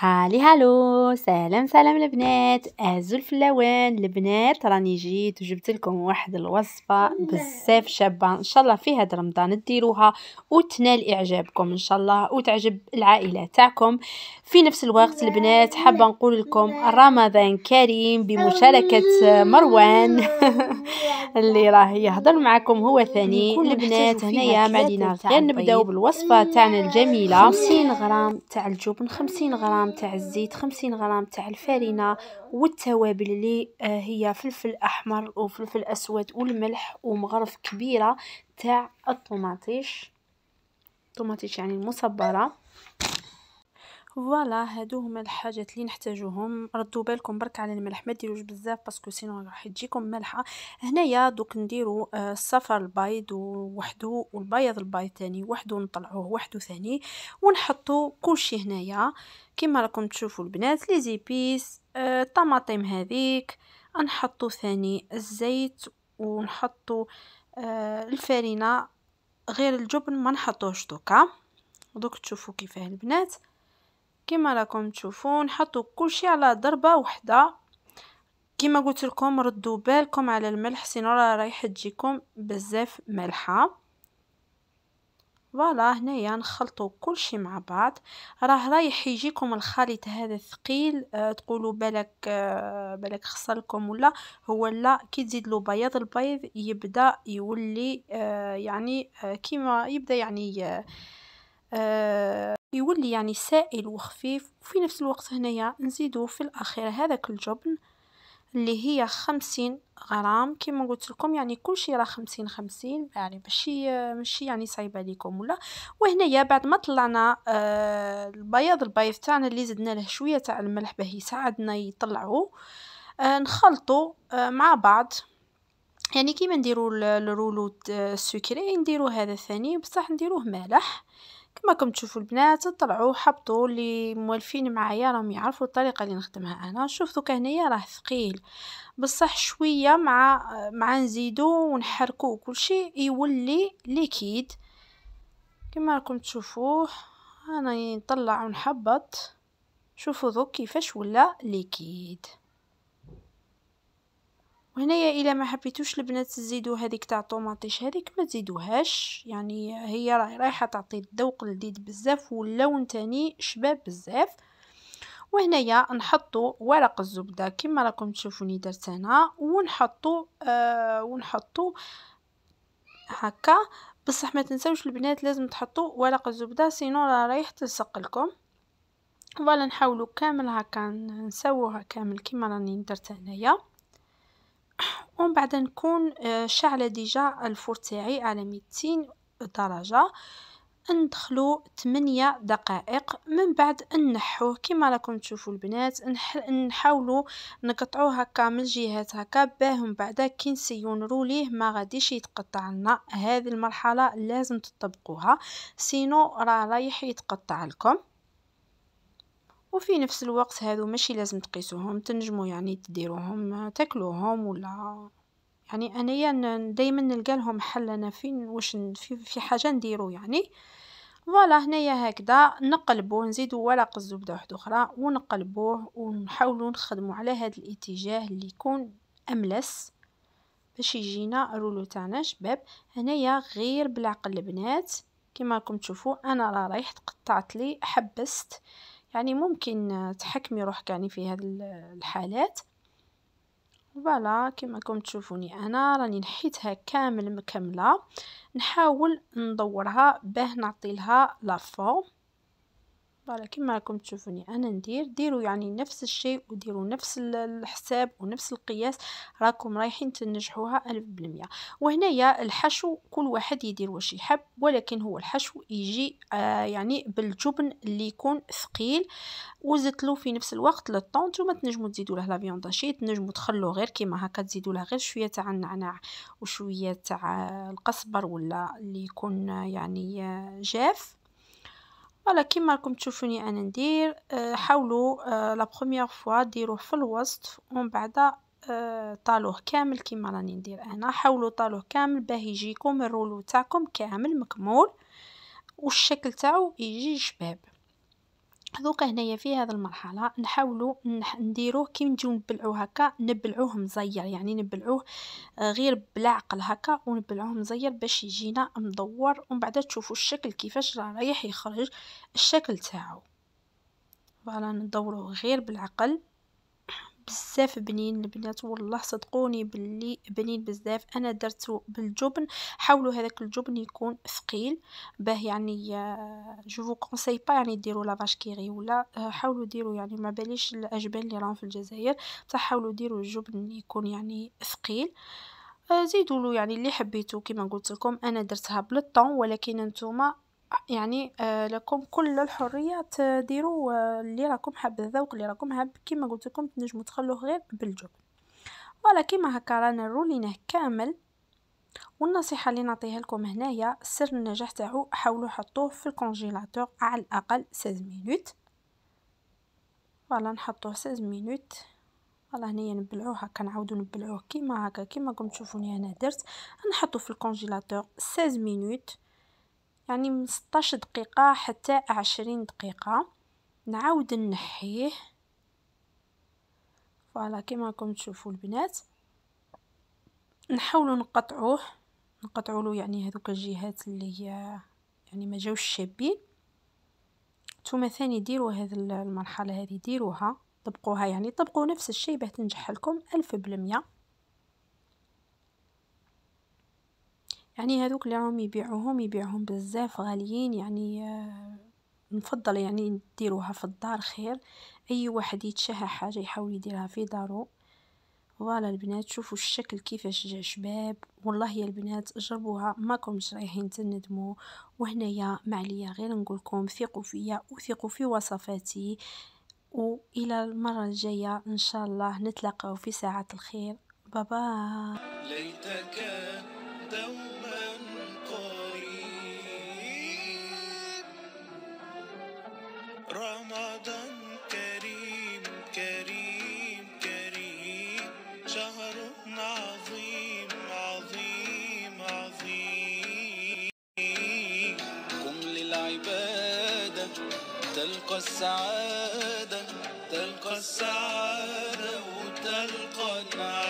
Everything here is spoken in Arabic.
هالي هالو سلام سلام البنات اعزو الفلاوان البنات راني جيت وجبت لكم واحد الوصفه بزاف شابه ان شاء الله في هذا رمضان ديروها وتنال اعجابكم ان شاء الله وتعجب العائله تاعكم في نفس الوقت البنات حابه نقول لكم رمضان كريم بمشاركه مروان اللي راه يهضر معكم هو ثاني البنات هنايا معلينا غير طيب. نبداو بالوصفه تاعنا الجميله 50 غرام تاع الجبن 50 غرام غرام تاع الزيت خمسين غرام تاع الفارينه والتوابل اللي آه، هي فلفل احمر وفلفل اسود والملح ومغرف كبيره تاع الطوماطيش الطوماطيش يعني المصبره فوالا هادو هما الحاجات اللي نحتاجوهم ردوا بالكم برك على الملح ما ديروش بزاف باسكو سينو راح تجيكم مالحه هنايا دوك نديرو آه، الصفر البيض وحدو والبيض البيض ثاني وحدو نطلعوه وحدو ثاني ونحطو كلشي هنايا كما راكم تشوفوا البنات لي زيبيس الطماطم آه، هذيك نحطو ثاني الزيت ونحطو آه، الفرينه الفارينه غير الجبن ما نحطوهش دوكا دوك تشوفوا كيفاه البنات كما راكم تشوفون حطوا كلشي على ضربه وحده كما قلت لكم ردوا بالكم على الملح سينو راه رايح تجيكم بزاف مالحه فوالا هنايا نخلطوا كلشي مع بعض راه رايح يجيكم الخليط هذا ثقيل أه تقولوا بالك أه بالك خصلكم ولا هو لا كي تزيد له بياض البيض يبدا يولي أه يعني أه كيما يبدا يعني أه, آه، يولي يعني سائل وخفيف وفي نفس الوقت هنايا نزيدو في الاخير هذاك الجبن اللي هي خمسين غرام كما قلت لكم يعني كل شيء راه خمسين خمسين يعني ماشي ماشي يعني صعيب عليكم ولا وهنايا بعد ما طلعنا آه البياض البيض تاعنا اللي زدنا له شويه تاع الملح باه يساعدنا يطلعو آه نخلطو آه مع بعض يعني كيما نديرو الرولو آه، السكري نديرو هذا ثاني بصح نديروه مالح كما تشوفوا البنات طلعوا حبطوا اللي موالفين معايا راهم يعرفوا الطريقه اللي نخدمها انا شوف دوكا هنايا راه ثقيل بصح شويه مع مع نزيدو ونحركو كلشي يولي ليكيد كما راكم تشوفوه انا نطلع ونحبط شوفوا دوك كيفاش ولا ليكيد وهنايا الا ما حبيتوش البنات تزيدوا هذيك تاع الطوماطيش هذيك ما تزيدوهاش يعني هي راهي رايحه تعطي الذوق لذيذ بزاف واللون تاني شباب بزاف وهنايا نحطوا ورق الزبده كما راكم تشوفوني درت انا ونحطوا آه ونحطوا هكا بصح ما تنساوش البنات لازم تحطوا ورق الزبده سينو راه رايح تلصق لكم فوالا نحاولوا كامل هكا نساوها كامل كما راني درت هنايا ومن بعد نكون آه، شعلة ديجا الفور تاعي على 200 درجه ندخلو 8 دقائق من بعد نحوه كما راكم تشوفوا البنات نحاولوا نقطعوه هكا من الجهات هكا باه من بعد كي نسيو نروليه ما غاديش يتقطع لنا هذه المرحله لازم تطبقوها سينو راه رايح يتقطع لكم وفي نفس الوقت هادو ماشي لازم تقيسوهم تنجمو يعني تديروهم تاكلوهم ولا يعني انايا دائما نلقى لهم حل انا فين واش في, في حاجه نديرو يعني فوالا هنايا هكذا نقلبوه نزيدو ورق الزبده واحده اخرى ونقلبوه ونحاولوا نخدموا على هذا الاتجاه اللي يكون املس باش يجينا الرولو تاعنا شباب هنايا غير بالعقل البنات كما راكم تشوفوا انا راه رايحت قطعت لي حبست يعني ممكن تحكمي روحك يعني في هاد الحالات فوالا كما راكم تشوفوني انا راني نحيتها كامل مكمله نحاول ندورها باه نعطي لها لا فورم فوالا كيما راكم تشوفوني انا ندير ديروا يعني نفس الشيء وديروا نفس الحساب ونفس القياس راكم رايحين تنجحوها 100% وهنايا الحشو كل واحد يدير واش يحب ولكن هو الحشو يجي آه يعني بالجبن اللي يكون ثقيل وزدت له في نفس الوقت للطون نتوما تنجموا تزيدوا له فيون داشي تنجموا تخلوه غير كيما هكا تزيدوا له غير شويه تاع النعناع وشويه تاع القصبر ولا اللي يكون آه، يعني آه، جاف فوالا كيما راكم تشوفوني انا ندير آه، حاولوا آه، لا بروميير فوا ديروه في الوسط ومن بعد آه، طالوه كامل كيما راني ندير انا حاولوا طالوه كامل باه يجيكم الرولو تاعكم كامل مكمول والشكل تاعو يجي شباب دوكا هنايا في هذه المرحله نحاولوا نديروه كي نجيو نبلعوه هكا نبلعوه مزير يعني نبلعوه آه، غير بلا عقل هكا ونبلعوه مزير باش يجينا مدور ومن بعد تشوفوا الشكل كيفاش راه رايح يخرج الشكل تاعو فوالا ندوروه غير بالعقل بزاف بنين البنات والله صدقوني باللي بنين بزاف انا درته بالجبن حاولوا هذاك الجبن يكون ثقيل باه يعني جو فو كونساي با يعني ديروا لافاش كيغي ولا آه، حاولوا ديروا يعني ما باليش الاجبان اللي راهم في الجزائر بصح حاولوا ديروا الجبن يكون يعني ثقيل آه، زيدوا له يعني اللي حبيتو كما قلت لكم انا درتها بالطون ولكن نتوما يعني آه، لكم كل الحريه تديروا آه، اللي راكم حاب الذوق اللي راكم حاب كيما قلت لكم تنجموا تخلوه غير بالجبن فوالا كيما هكا رانا رولينه كامل والنصيحه اللي نعطيها لكم هنايا سر النجاح تاعو حاولوا حطوه في الكونجيلاتور على الاقل 16 مينوت فوالا نحطوه 16 مينوت فوالا هنايا نبلعوه هكا نعاودو نبلعوه كيما هكا كيما راكم تشوفوني انا درت نحطوه في الكونجيلاتور 16 مينوت يعني من 16 دقيقة حتى عشرين دقيقة نعاود نحيه فوالا كيما راكم تشوفوا البنات نحاولوا نقطعوه نقطعوا له يعني هذوك الجهات اللي يعني ما جاوش شابين نتوما ثاني ديروا هذه المرحله هذه ديروها طبقوها يعني طبقوا نفس الشيء باه تنجح لكم ألف يعني هذوك اللي راهم يبيعوهم يبيعوهم بزاف غاليين يعني آه، نفضل يعني نديروها في الدار خير اي واحد يتشهى حاجه يحاول يديرها في دارو فوالا البنات شوفوا الشكل كيفاش جا شباب والله يا البنات جربوها ماكمش رايحين تندموا وهنايا معليا غير نقولكم ثقوا فيا وثقوا في وصفاتي والى المره الجايه ان شاء الله نتلاقاو في ساعه الخير بابا ليتك دوما العبادة تلقى السعادة تلقى السعادة وتلقى النعيم